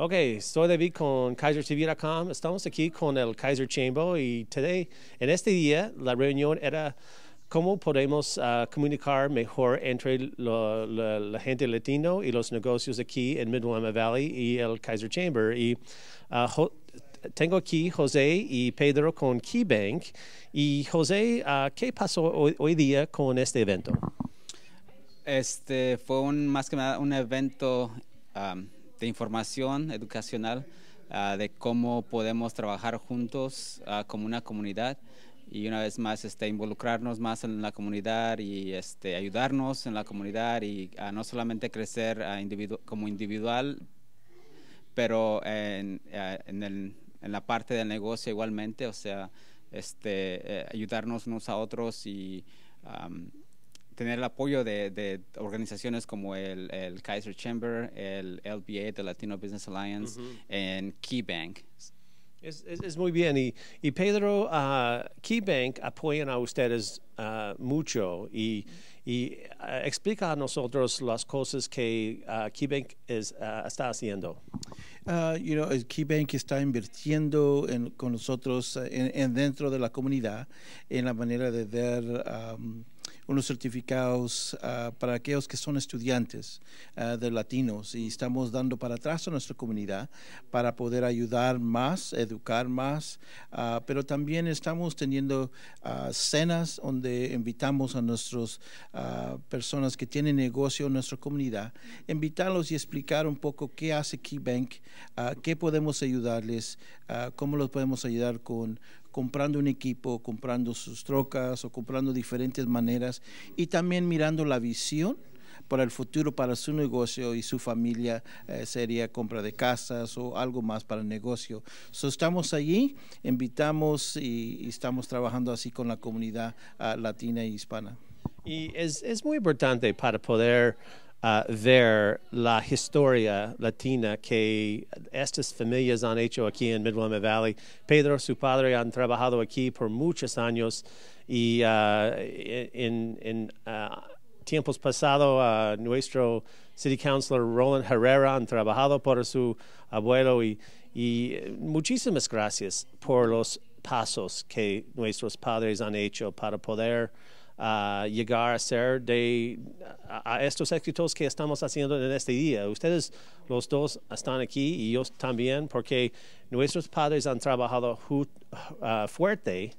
Ok, soy David con KaiserTV.com. Estamos aquí con el Kaiser Chamber y today, en este día, la reunión era cómo podemos ah, comunicar mejor entre la gente latino y los negocios aquí en Midwama Valley y el Kaiser Chamber. Y ah, tengo aquí José y Pedro con KeyBank. Y José, ah, ¿qué pasó hoy, día con este evento? Este fue un, más que nada un evento de información educacional ah, de cómo podemos trabajar juntos ah, como una comunidad y una vez más este, involucrarnos más en la comunidad y este, ayudarnos en la comunidad y ah, no solamente crecer como individual, pero en, la parte del negocio igualmente, o sea, este, eh, ayudarnos unos a otros y tener el apoyo de, organizaciones como el, Kaiser Chamber, el LBA, el Latino Business Alliance, en KeyBank. Es, es, muy bien. Y, Pedro, ah, KeyBank apoyan a ustedes ah, mucho y, ah, explica a nosotros las cosas que KeyBank está haciendo. You know, KeyBank está invirtiendo con nosotros en, dentro de la comunidad en la manera de ver unos certificados ah, para aquellos que son estudiantes ah, de latinos y estamos dando para atrás a nuestra comunidad para poder ayudar más, educar más, ah, pero también estamos teniendo cenas donde invitamos a nuestras personas que tienen negocio en nuestra comunidad, invitarlos y explicar un poco qué hace KeyBank, qué podemos ayudarles, cómo los podemos ayudar con comprando un equipo, comprando sus trocas o comprando diferentes maneras y también mirando la visión para el futuro, para su negocio y su familia, eh, sería compra de casas o algo más para el negocio. So, estamos allí, invitamos y, estamos trabajando así con la comunidad ah, latina y e hispana. Y es, es muy importante para poder ver uh, la historia latina que estas familias han hecho aquí en Valley. Pedro, su padre, han trabajado aquí por muchos años y uh, e, en, uh, tiempos pasados nuestro City Councilor Roland Herrera han trabajado por su abuelo y, y muchísimas gracias por los pasos que nuestros padres han hecho para poder llegar a ser de estos éxitos que estamos haciendo en este día. Ustedes los dos están aquí y yo también porque nuestros padres han trabajado ah, fuerte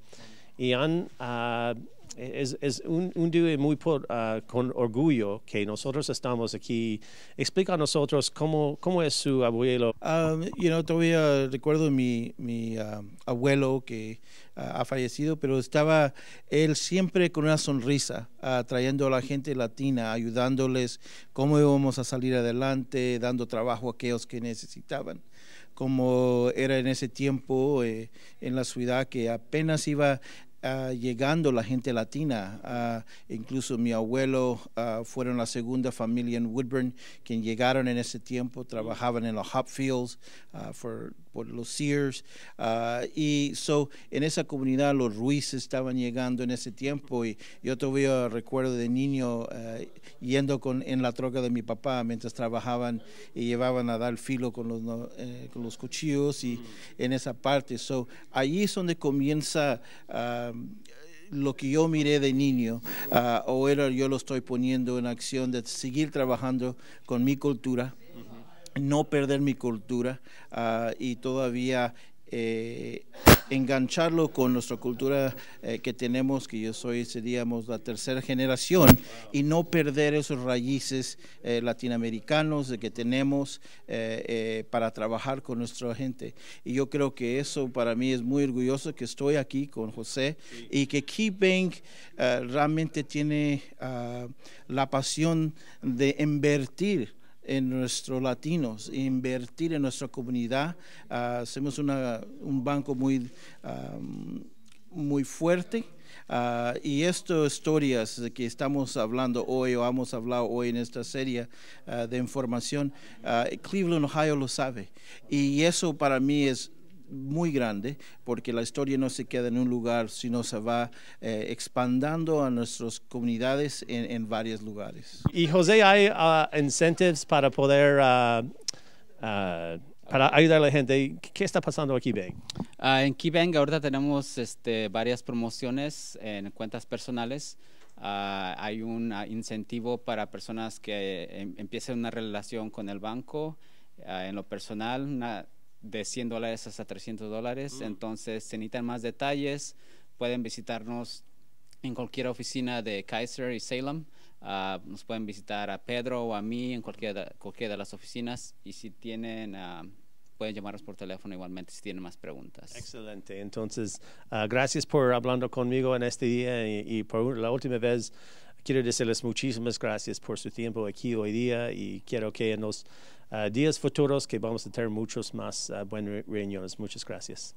y han ah, es, un, día muy ah, con orgullo que nosotros estamos aquí. Explica a nosotros cómo, cómo es su abuelo. Um, yo todavía recuerdo mi, mi ah, abuelo que ah, ha fallecido, pero estaba él siempre con una sonrisa, atrayendo a la gente latina, ayudándoles cómo íbamos a salir adelante, dando trabajo a aquellos que necesitaban como era en ese tiempo eh, en la ciudad que apenas iba Ah, llegando la gente latina. Ah, incluso mi abuelo ah, fueron la segunda familia en Woodburn, quien llegaron en ese tiempo, trabajaban en los hop fields por los Sears. y so, en esa comunidad los Ruiz estaban llegando en ese tiempo y yo todavía recuerdo de niño yendo con, en la troca de mi papá mientras trabajaban y llevaban a dar filo con los, eh, con los cuchillos y en esa parte. So, allí es donde comienza lo que yo miré de niño, ah, o era yo lo estoy poniendo en acción de seguir trabajando con mi cultura, no perder mi cultura ah, y todavía... Eh, engancharlo con nuestra cultura eh, que tenemos, que yo soy, seríamos la tercera generación, y no perder esos raíces eh, latinoamericanos que tenemos eh, para trabajar con nuestra gente. Y yo creo que eso para mí es muy orgulloso que estoy aquí con José y que Bank realmente tiene ah, la pasión de invertir en nuestros latinos, invertir en nuestra comunidad. Ah, hacemos un banco muy, muy fuerte. Ah, y estas historias que estamos hablando hoy o hemos hablado hoy en esta serie ah, de información, Cleveland, Ohio lo sabe. Y eso para mí es muy grande, porque la historia no se queda en un lugar, sino se va eh, expandando a nuestras comunidades en, en, varios lugares. Y José, ¿hay ah, incentives para poder... Ah, ah, para ayudar a la gente, ¿qué está pasando aquí, Bang? en Keybank ahorita tenemos este, varias promociones en cuentas personales. hay un incentivo para personas que eh, em, empiecen una relación con el banco en lo personal, de 100 dólares hasta 300 dólares. Mm. Entonces, si necesitan más detalles, pueden visitarnos en cualquier oficina de Kaiser y Salem. Ah, nos pueden visitar a Pedro o a mí en cualquiera de, de las oficinas. Y si tienen... Ah, pueden llamarnos por teléfono igualmente si tienen más preguntas. Excelente. Entonces, ah, gracias por hablando conmigo en este día y por la última vez quiero decirles muchísimas gracias por su tiempo aquí hoy día y quiero que en los ah, días futuros que vamos a tener muchos más buenos ah, buenas reuniones. Muchas gracias.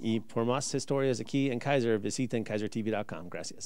Y por más historias aquí en Kaiser, visiten kaisertv.com. Gracias.